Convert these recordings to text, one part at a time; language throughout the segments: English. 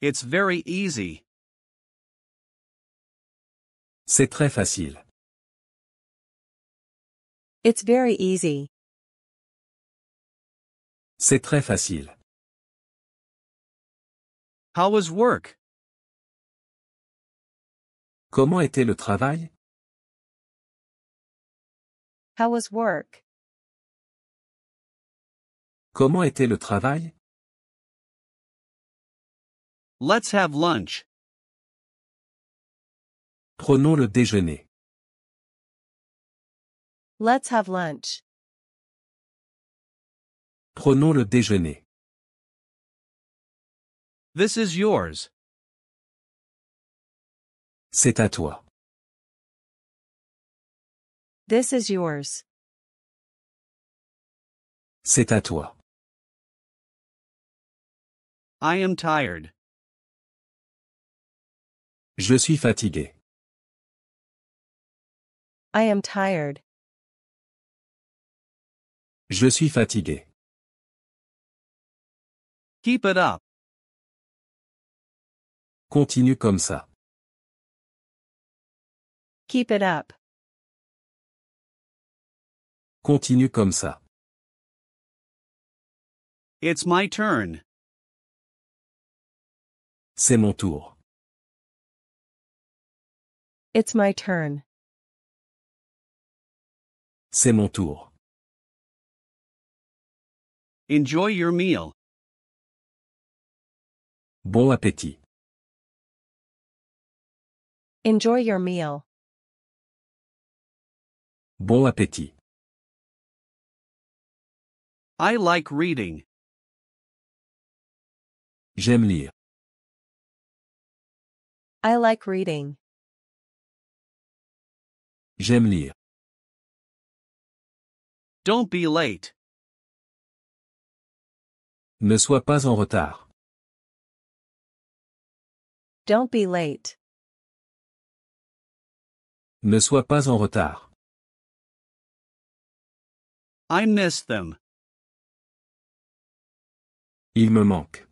It's very easy. C'est très facile. It's very easy. C'est très facile. How was work? Comment était le travail? How was work? Comment était le travail? Let's have lunch. Prenons le déjeuner. Let's have lunch. Prenons le déjeuner. This is yours. C'est à toi. This is yours. C'est à toi. I am tired. Je suis fatigué. I am tired. Je suis fatigué. Keep it up. Continue comme ça. Keep it up. Continue comme ça. It's my turn. C'est mon tour. It's my turn. C'est mon tour. Enjoy your meal. Bon appétit. Enjoy your meal. Bon appétit. I like reading. J'aime lire. I like reading. J'aime lire. Don't be late. Ne sois pas en retard. Don't be late. Ne sois pas en retard. I miss them. Il me manque.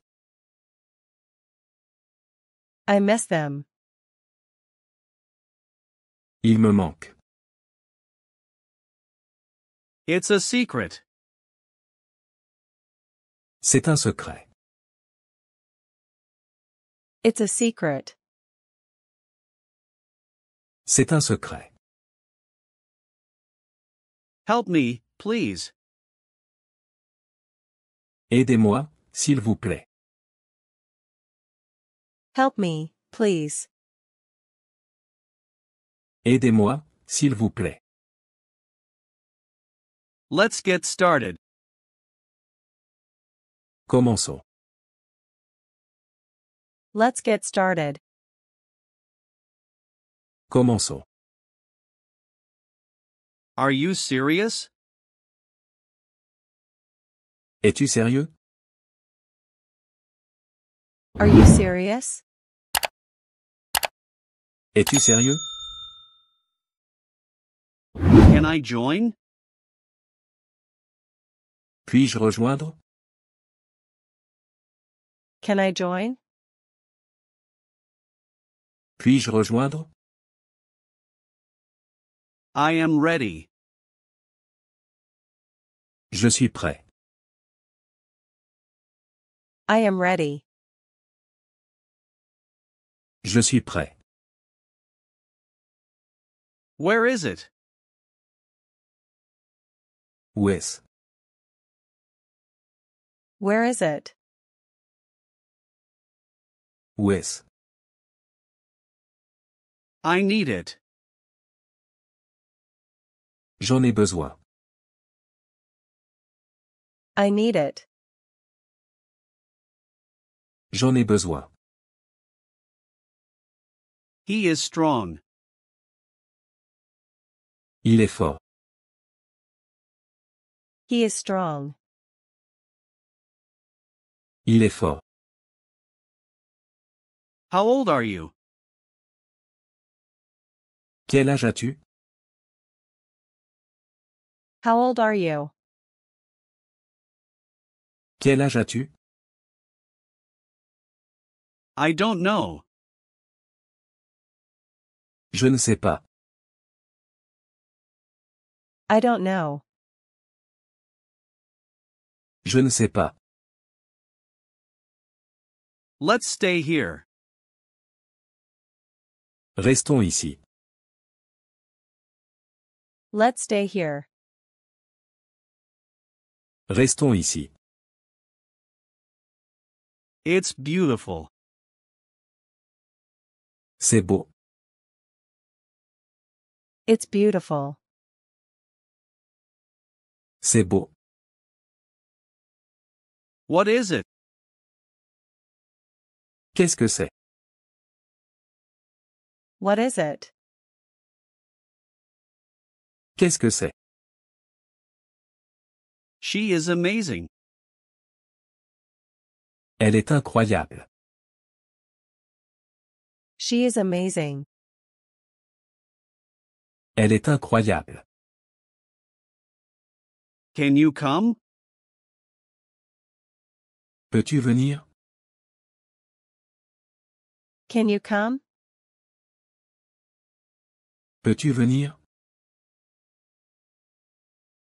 I miss them. Il me manque. It's a secret. C'est un secret. It's a secret. C'est un secret. Help me, please. Aidez-moi, s'il vous plaît. Help me, please. Aidez-moi, s'il vous plaît. Let's get started. Commençons. Let's get started. Commençons. Are you serious? Es-tu sérieux? Are you serious? Es-tu sérieux? Can I join? Puis-je rejoindre? Can I join? Puis-je rejoindre? I am ready. Je suis prêt. I am ready. Je suis prêt. Where is it? Où Where is it? With. I need it. J'en ai besoin. I need it. J'en ai besoin. He is strong. Il est fort. He is strong. Il est fort. How old are you? Quel âge as-tu? How old are you? Quel âge as-tu? I don't know. Je ne sais pas. I don't know. Je ne sais pas. Let's stay here. Restons ici. Let's stay here. Restons ici. It's beautiful. C'est beau. It's beautiful. C'est beau. What is it? Qu'est-ce que c'est? What is it? Qu'est-ce que c'est? She is amazing. Elle est incroyable. She is amazing. Elle est incroyable. Can you come? Peux-tu venir? Can you come? Peux-tu venir?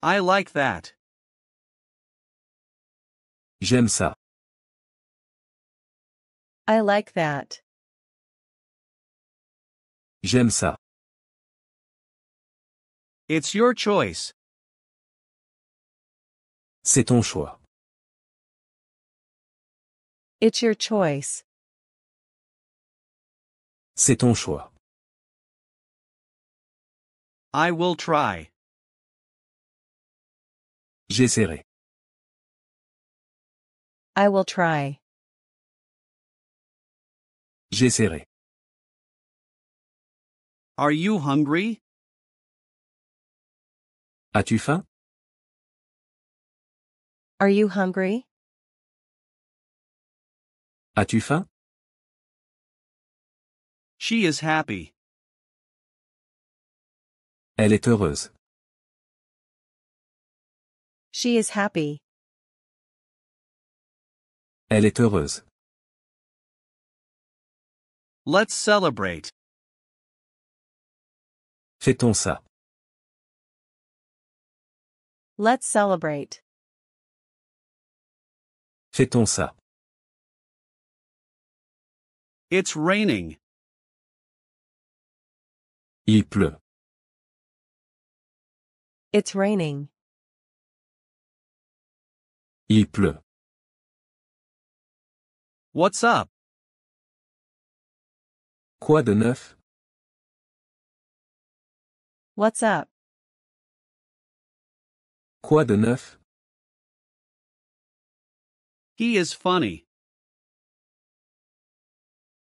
I like that. J'aime ça. I like that. J'aime ça. It's your choice. C'est ton choix. It's your choice. C'est ton choix. I will try. J'essaierai. I will try. J'essaierai. Are you hungry? As-tu faim? Are you hungry? As-tu faim? She is happy. Elle est heureuse. She is happy. Elle est heureuse. Let's celebrate. Fêtons ça. Let's celebrate. Fêtons ça. It's raining. Il pleut. It's raining. Il pleut. What's up? Quoi de neuf? What's up? Quoi de neuf? He is funny.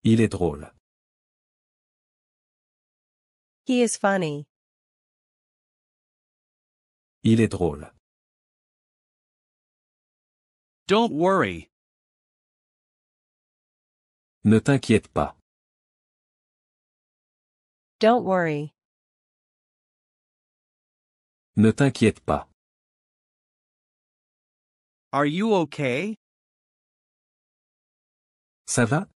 Il est drôle. He is funny. Il est drôle. Don't worry. Ne t'inquiète pas. Don't worry. Ne t'inquiète pas. Are you okay? Ça va?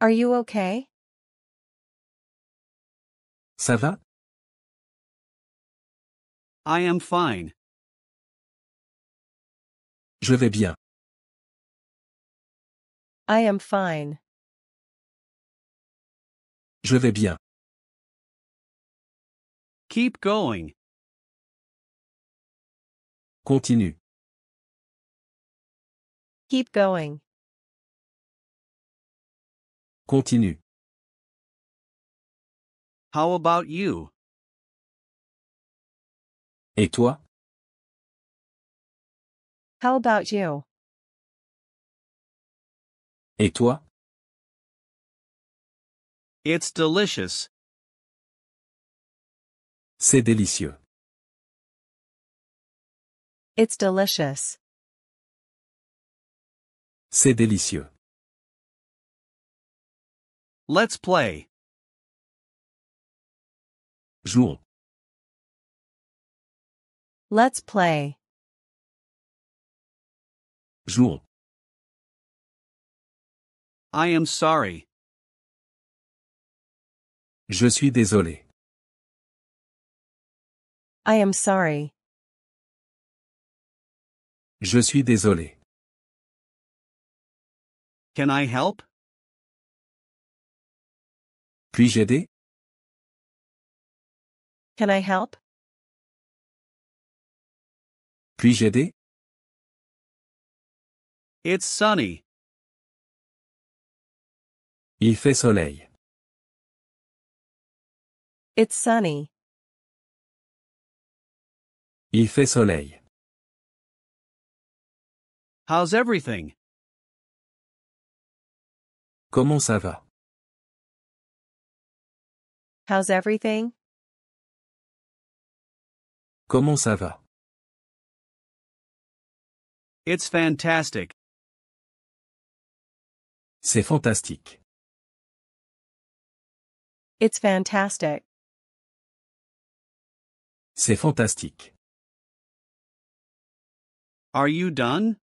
Are you okay? Ça va I am fine. Je vais bien. I am fine. Je vais bien. Keep going. Continue. Keep going. Continue. How about you? Et toi? How about you? Et toi? It's delicious. C'est délicieux. It's delicious. C'est délicieux. Let's play. Jour. Let's play. Jour. I am sorry. Je suis désolé. I am sorry. Je suis désolé. Can I help? Puis-je aider? Can I help? Puis-je aider? It's sunny. Il fait soleil. It's sunny. Il fait soleil. How's everything? Comment ça va? How's everything? Comment ça va? It's fantastic. C'est fantastique. It's fantastic. C'est fantastique. Are you done?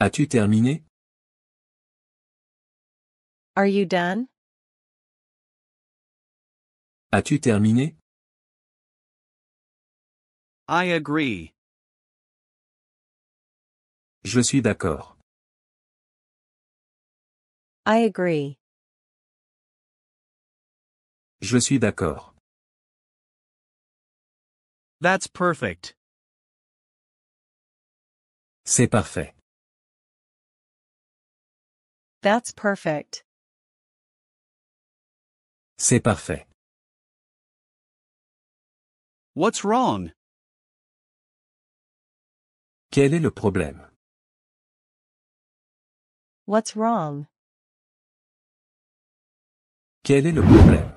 As-tu terminé? Are you done? As-tu terminé? I agree. Je suis d'accord. I agree. Je suis d'accord. That's perfect. C'est parfait. That's perfect. C'est parfait. What's wrong? Quel est le problème? What's wrong? Quel est le problème?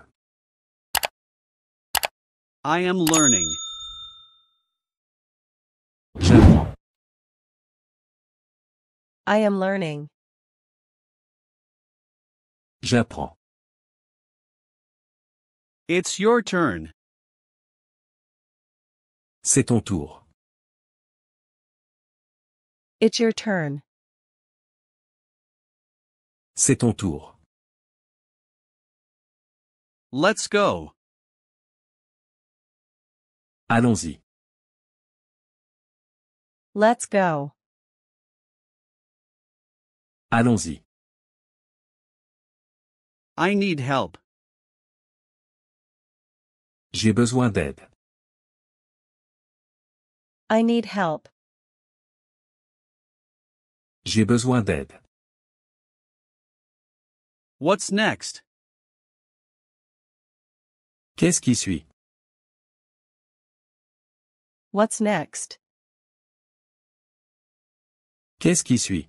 I am learning. J'apprends. I am learning. J'apprends. It's your turn. C'est ton tour. It's your turn. C'est ton tour. Let's go. Allons-y. Let's go. Allons-y. I need help. J'ai besoin d'aide. I need help. J'ai besoin d'aide. What's next? Qu'est-ce qui suit? What's next? Qu'est-ce qui suit?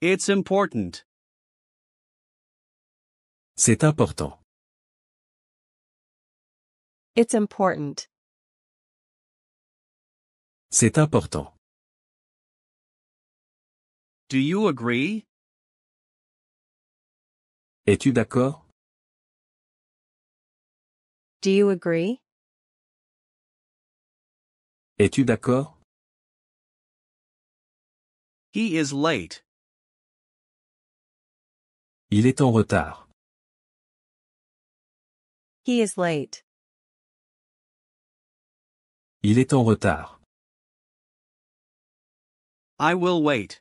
It's important. C'est important. It's important. C'est important. Do you agree? Es-tu d'accord? Do you agree? Es-tu d'accord? He is late. Il est en retard. He is late. Il est en retard. I will wait.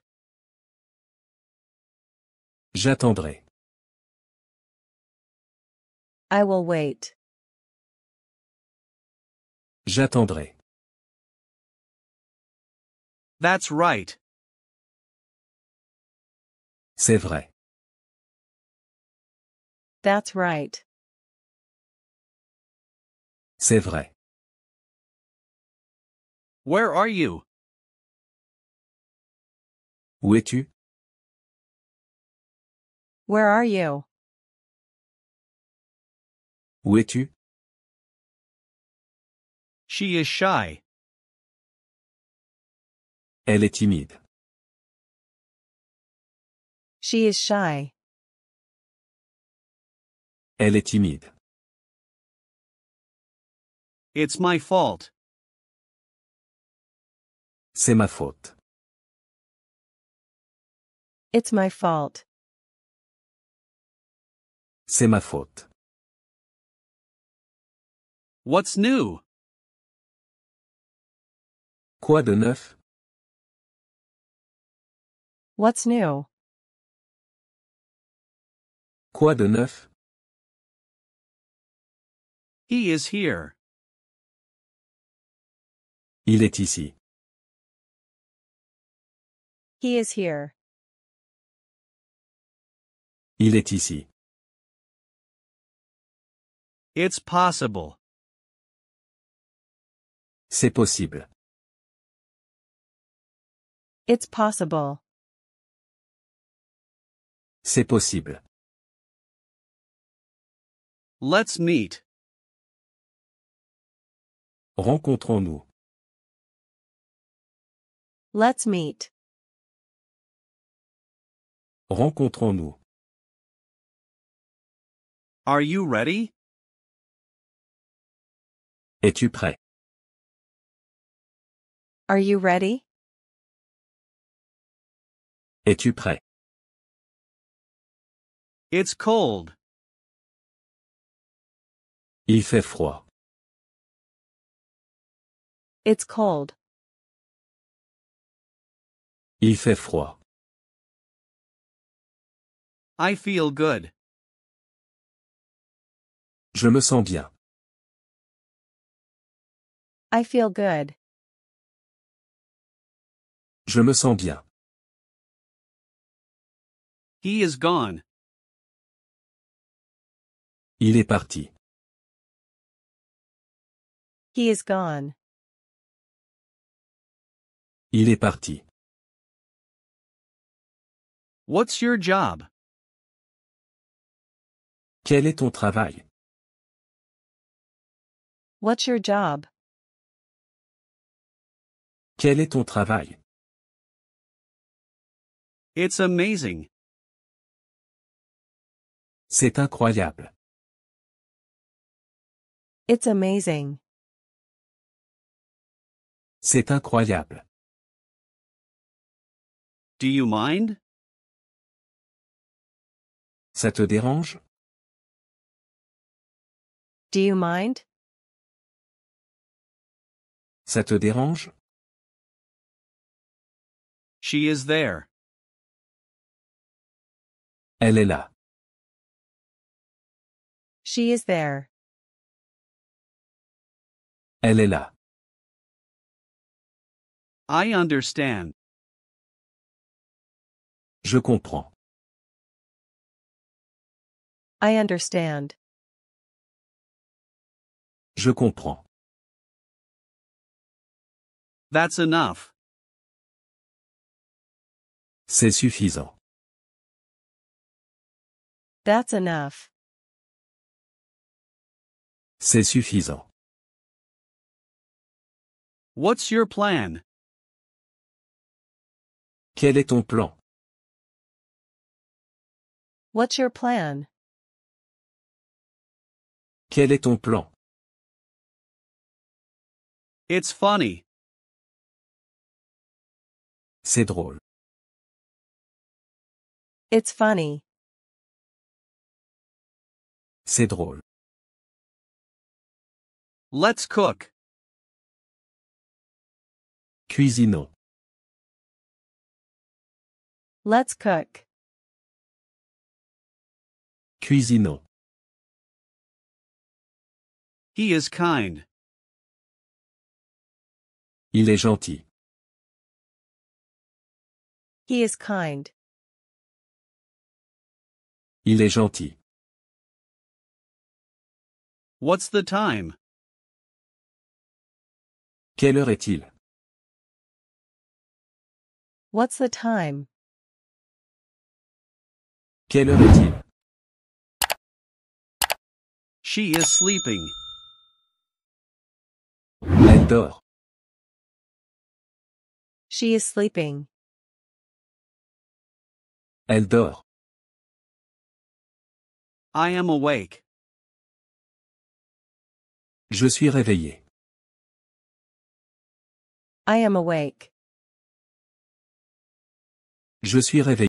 J'attendrai. I will wait. J'attendrai. That's right. C'est vrai. That's right. C'est vrai. Where are you? Où es-tu? Where are you? Où es-tu? She is shy. Elle est timide. She is shy. Elle est timide. It's my fault. C'est ma faute. It's my fault. C'est ma faute. What's new? Quoi de neuf? What's new? Quoi de neuf? He is here. Il est ici. He is here. Il est ici. It's possible. C'est possible. It's possible. C'est possible. Let's meet. Rencontrons-nous. Let's meet. Rencontrons-nous. Are you ready? Es-tu prêt? Are you ready? Es-tu prêt? It's cold. Il fait froid. It's cold. Il fait froid. I feel good. Je me sens bien. I feel good. Je me sens bien. He is gone. Il est parti. He is gone. Il est parti. What's your job? Quel est ton travail? What's your job? Quel est ton travail? It's amazing. C'est incroyable. It's amazing. C'est incroyable. Do you mind? Ça te dérange? Do you mind? Ça te dérange? She is there. Elle est là. She is there. Elle est là. I understand. Je comprends. I understand. Je comprends. That's enough. C'est suffisant. That's enough. C'est suffisant. What's your plan? Quel est ton plan? What's your plan? Quel est ton plan? It's funny. C'est drôle. It's funny. C'est drôle. Let's cook. Cuisinons. Let's cook. Cuisinons. He is kind. Il est gentil. He is kind. Il est gentil. What's the time? Quelle heure est-il? What's the time? Quelle heure est-il? She is sleeping. Elle dort. She is sleeping. Elle dort. I am awake. Je suis réveillé. I am awake. Je suis réveillé.